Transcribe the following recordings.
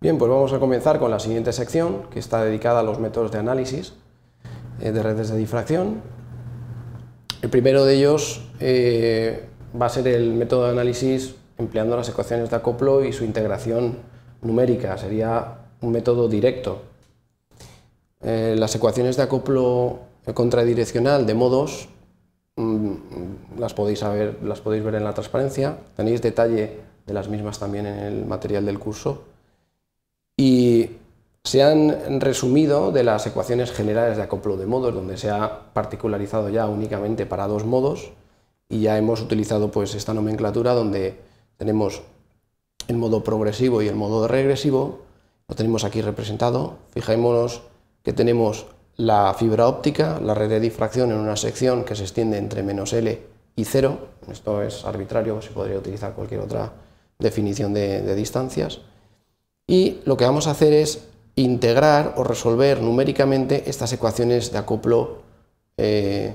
Bien, pues vamos a comenzar con la siguiente sección, que está dedicada a los métodos de análisis eh, de redes de difracción. El primero de ellos eh, va a ser el método de análisis empleando las ecuaciones de acoplo y su integración numérica. Sería un método directo. Eh, las ecuaciones de acoplo contradireccional de modos mm, las, podéis las podéis ver en la transparencia. Tenéis detalle de las mismas también en el material del curso y se han resumido de las ecuaciones generales de acoplo de modos, donde se ha particularizado ya únicamente para dos modos, y ya hemos utilizado pues esta nomenclatura donde tenemos el modo progresivo y el modo regresivo, lo tenemos aquí representado, fijémonos que tenemos la fibra óptica, la red de difracción en una sección que se extiende entre menos L y 0, esto es arbitrario, se podría utilizar cualquier otra definición de distancias, y lo que vamos a hacer es integrar o resolver numéricamente estas ecuaciones de acoplo, eh,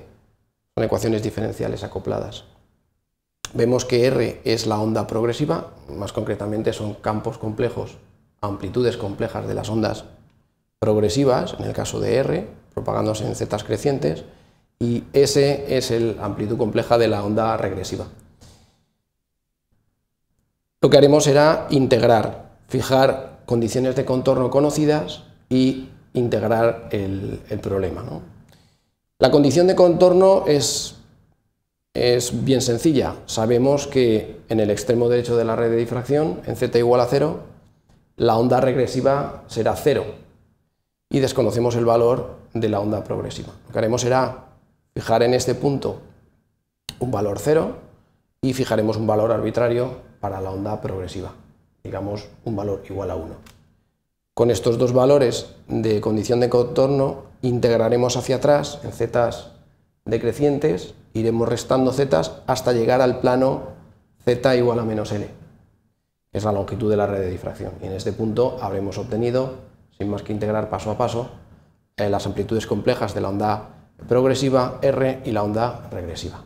ecuaciones diferenciales acopladas. Vemos que R es la onda progresiva, más concretamente son campos complejos, amplitudes complejas de las ondas progresivas, en el caso de R, propagándose en zetas crecientes, y S es la amplitud compleja de la onda regresiva. Lo que haremos será integrar, fijar condiciones de contorno conocidas y integrar el, problema. La condición de contorno es, es bien sencilla. Sabemos que en el extremo derecho de la red de difracción, en z igual a 0, la onda regresiva será 0 y desconocemos el valor de la onda progresiva. Lo que haremos será fijar en este punto un valor 0 y fijaremos un valor arbitrario para la onda progresiva digamos, un valor igual a 1. Con estos dos valores de condición de contorno integraremos hacia atrás en zetas decrecientes, iremos restando zetas hasta llegar al plano z igual a menos l, que es la longitud de la red de difracción. Y en este punto habremos obtenido, sin más que integrar paso a paso, eh, las amplitudes complejas de la onda progresiva R y la onda regresiva.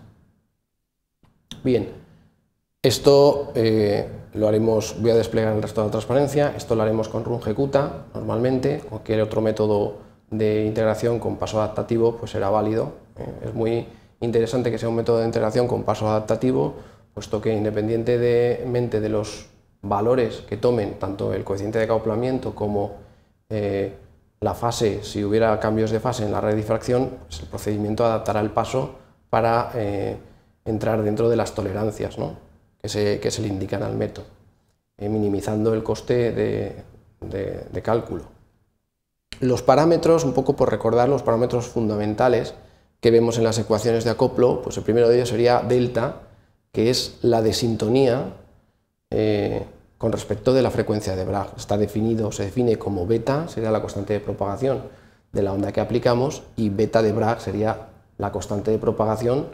Bien, esto eh, lo haremos, voy a desplegar el resto de la transparencia, esto lo haremos con Kutta normalmente, cualquier otro método de integración con paso adaptativo pues será válido. Eh, es muy interesante que sea un método de integración con paso adaptativo, puesto que independientemente de, los valores que tomen tanto el coeficiente de acoplamiento como eh, la fase, si hubiera cambios de fase en la red de difracción, pues el procedimiento adaptará el paso para entrar dentro de las tolerancias. ¿no? que se, le indican al método, eh, minimizando el coste de, cálculo. Los parámetros, un poco por recordar los parámetros fundamentales que vemos en las ecuaciones de acoplo, pues el primero de ellos sería delta, que es la de sintonía eh, con respecto de la frecuencia de Bragg. Está definido, se define como beta, sería la constante de propagación de la onda que aplicamos, y beta de Bragg sería la constante de propagación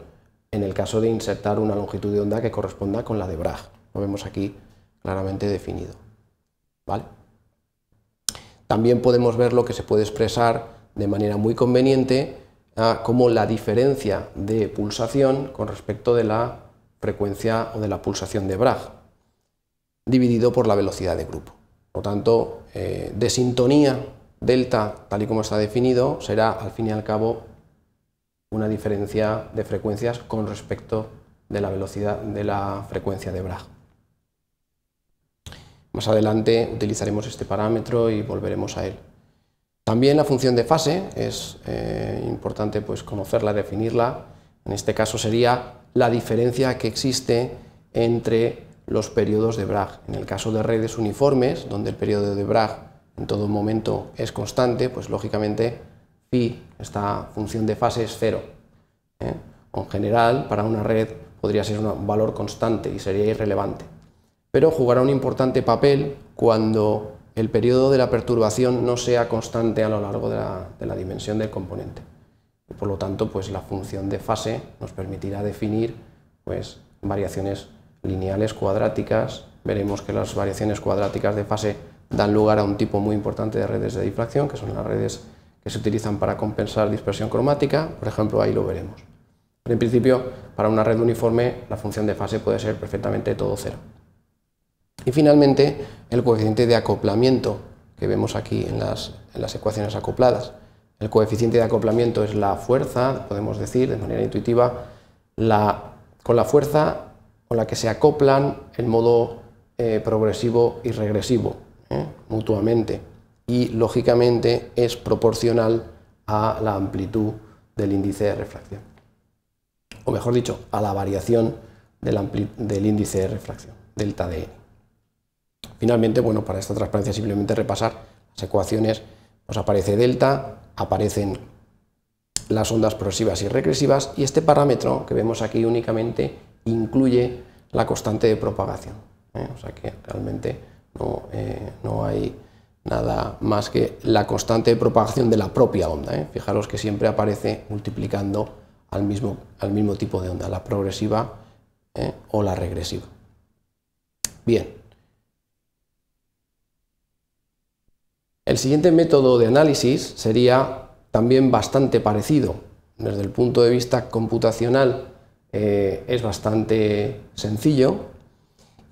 en el caso de insertar una longitud de onda que corresponda con la de Bragg. Lo vemos aquí claramente definido. ¿Vale? También podemos ver lo que se puede expresar de manera muy conveniente ah, como la diferencia de pulsación con respecto de la frecuencia o de la pulsación de Bragg, dividido por la velocidad de grupo. Por tanto, eh, de sintonía delta, tal y como está definido, será al fin y al cabo una diferencia de frecuencias con respecto de la velocidad de la frecuencia de Bragg. Más adelante utilizaremos este parámetro y volveremos a él. También la función de fase es eh, importante pues, conocerla, definirla. En este caso sería la diferencia que existe entre los periodos de Bragg. En el caso de redes uniformes, donde el periodo de Bragg en todo momento es constante, pues lógicamente esta función de fase es cero. ¿eh? En general, para una red podría ser un valor constante y sería irrelevante. Pero jugará un importante papel cuando el periodo de la perturbación no sea constante a lo largo de la, dimensión del componente. por lo tanto, pues la función de fase nos permitirá definir pues, variaciones lineales cuadráticas. Veremos que las variaciones cuadráticas de fase dan lugar a un tipo muy importante de redes de difracción, que son las redes que se utilizan para compensar dispersión cromática, por ejemplo, ahí lo veremos. Pero en principio, para una red uniforme, la función de fase puede ser perfectamente todo cero. Y finalmente, el coeficiente de acoplamiento que vemos aquí en las, en las ecuaciones acopladas. El coeficiente de acoplamiento es la fuerza, podemos decir de manera intuitiva, con la fuerza con la que se acoplan en modo eh, progresivo y regresivo, ¿eh? mutuamente y lógicamente es proporcional a la amplitud del índice de refracción, o mejor dicho, a la variación del, índice de refracción, delta de n. Finalmente, bueno, para esta transparencia simplemente repasar las ecuaciones, nos aparece delta, aparecen las ondas progresivas y regresivas y este parámetro que vemos aquí únicamente incluye la constante de propagación. ¿eh? O sea que realmente no, eh, no hay nada más que la constante de propagación de la propia onda. ¿eh? Fijaros que siempre aparece multiplicando al mismo, tipo de onda, la progresiva ¿eh? o la regresiva. Bien. El siguiente método de análisis sería también bastante parecido. Desde el punto de vista computacional eh, es bastante sencillo,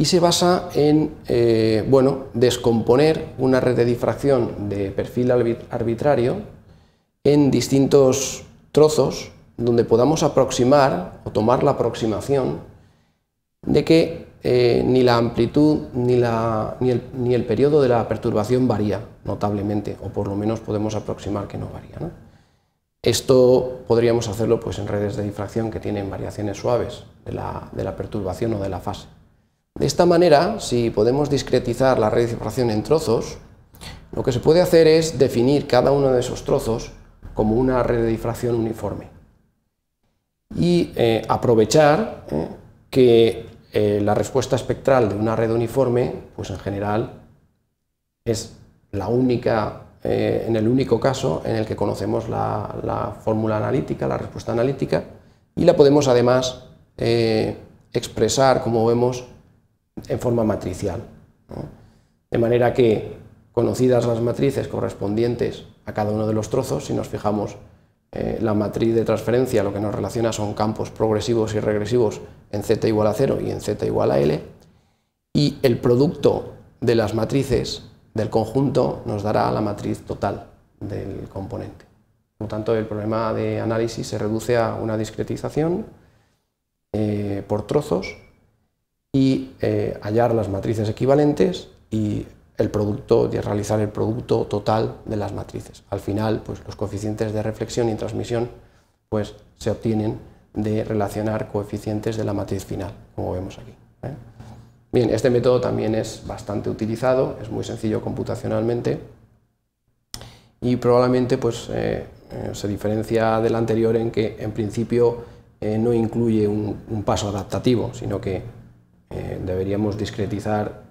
y se basa en eh, bueno, descomponer una red de difracción de perfil arbitrario en distintos trozos donde podamos aproximar o tomar la aproximación de que eh, ni la amplitud ni, la, ni, el, periodo de la perturbación varía notablemente, o por lo menos podemos aproximar que no varía. Esto podríamos hacerlo pues, en redes de difracción que tienen variaciones suaves de la perturbación o de la fase. De esta manera, si podemos discretizar la red de difracción en trozos, lo que se puede hacer es definir cada uno de esos trozos como una red de difracción uniforme y eh, aprovechar eh, que eh, la respuesta espectral de una red uniforme, pues en general es la única, en el único caso en el que conocemos la fórmula analítica, la respuesta analítica, y la podemos además expresar, como vemos, en forma matricial. De manera que, conocidas las matrices correspondientes a cada uno de los trozos, si nos fijamos eh, la matriz de transferencia, lo que nos relaciona son campos progresivos y regresivos en z igual a 0 y en z igual a L, y el producto de las matrices del conjunto nos dará la matriz total del componente. Por lo tanto, el problema de análisis se reduce a una discretización eh, por trozos y eh, hallar las matrices equivalentes y el producto, de realizar el producto total de las matrices. Al final, pues los coeficientes de reflexión y transmisión pues, se obtienen de relacionar coeficientes de la matriz final, como vemos aquí. ¿eh? Bien, este método también es bastante utilizado, es muy sencillo computacionalmente y probablemente pues, eh, se diferencia del anterior en que en principio no incluye un paso adaptativo, sino que eh, deberíamos discretizar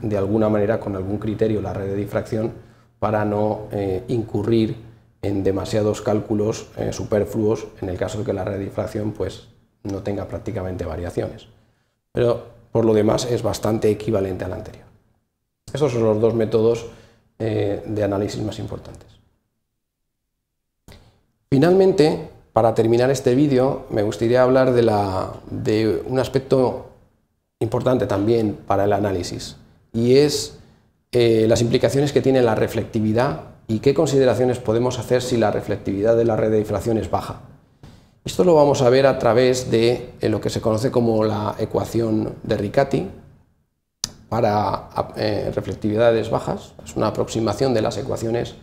de alguna manera con algún criterio la red de difracción para no eh, incurrir en demasiados cálculos eh, superfluos en el caso de que la red de difracción pues, no tenga prácticamente variaciones. Pero por lo demás es bastante equivalente al anterior. Esos son los dos métodos de análisis más importantes. Finalmente, para terminar este vídeo, me gustaría hablar de, la, de un aspecto importante también para el análisis y es eh, las implicaciones que tiene la reflectividad y qué consideraciones podemos hacer si la reflectividad de la red de difracción es baja. Esto lo vamos a ver a través de eh, lo que se conoce como la ecuación de Riccati para eh, reflectividades bajas. Es una aproximación de las ecuaciones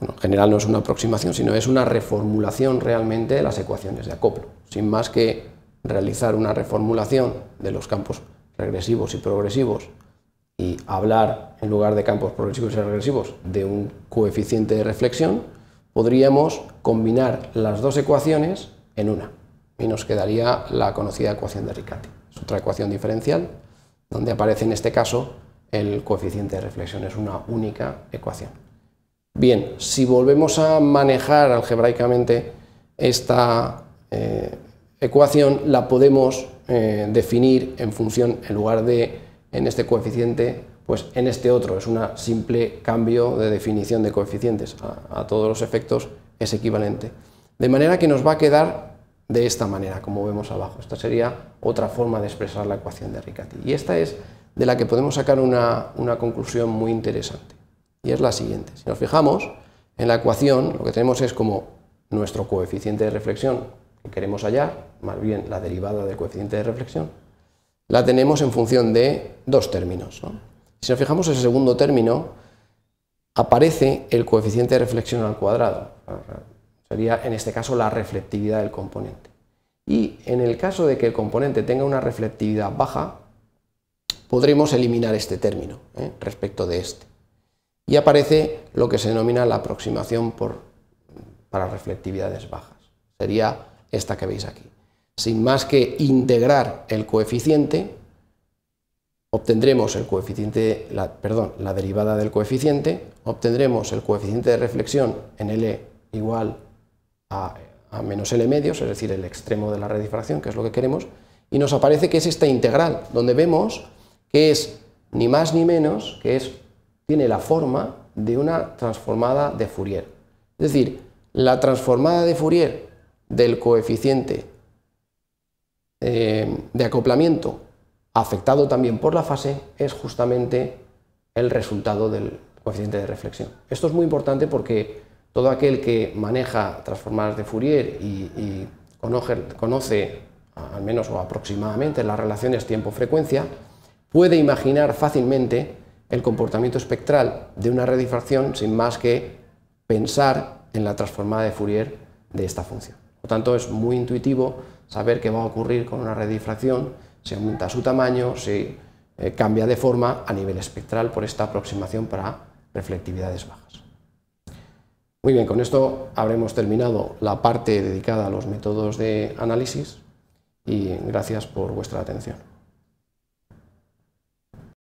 en general no es una aproximación, sino es una reformulación realmente de las ecuaciones de acoplo, sin más que realizar una reformulación de los campos regresivos y progresivos y hablar, en lugar de campos progresivos y regresivos, de un coeficiente de reflexión, podríamos combinar las dos ecuaciones en una. Y nos quedaría la conocida ecuación de Riccati. Es otra ecuación diferencial, donde aparece en este caso el coeficiente de reflexión. Es una única ecuación. Bien, si volvemos a manejar algebraicamente esta eh, ecuación la podemos eh, definir en función, en lugar de en este coeficiente, pues en este otro. Es un simple cambio de definición de coeficientes. A, todos los efectos es equivalente. De manera que nos va a quedar de esta manera, como vemos abajo. Esta sería otra forma de expresar la ecuación de Riccati. Y esta es de la que podemos sacar una, una conclusión muy interesante. Y es la siguiente. Si nos fijamos en la ecuación, lo que tenemos es como nuestro coeficiente de reflexión queremos hallar, más bien la derivada del coeficiente de reflexión, la tenemos en función de dos términos. Si nos fijamos en el segundo término, aparece el coeficiente de reflexión al cuadrado. Sería en este caso la reflectividad del componente. Y en el caso de que el componente tenga una reflectividad baja, podremos eliminar este término ¿eh? respecto de este. Y aparece lo que se denomina la aproximación por, para reflectividades bajas. Sería esta que veis aquí. Sin más que integrar el coeficiente, obtendremos el coeficiente, la, perdón, la derivada del coeficiente, obtendremos el coeficiente de reflexión en L igual a, menos L medios, es decir, el extremo de la redifracción, que es lo que queremos, y nos aparece que es esta integral, donde vemos que es ni más ni menos que es, tiene la forma de una transformada de Fourier. Es decir, la transformada de Fourier del coeficiente eh, de acoplamiento afectado también por la fase es justamente el resultado del coeficiente de reflexión. Esto es muy importante porque todo aquel que maneja transformadas de Fourier y, conoce, conoce, al menos o aproximadamente las relaciones tiempo-frecuencia, puede imaginar fácilmente el comportamiento espectral de una redifracción sin más que pensar en la transformada de Fourier de esta función. Por tanto, es muy intuitivo saber qué va a ocurrir con una red de difracción si aumenta su tamaño, si eh, cambia de forma a nivel espectral por esta aproximación para reflectividades bajas. Muy bien, con esto habremos terminado la parte dedicada a los métodos de análisis y gracias por vuestra atención.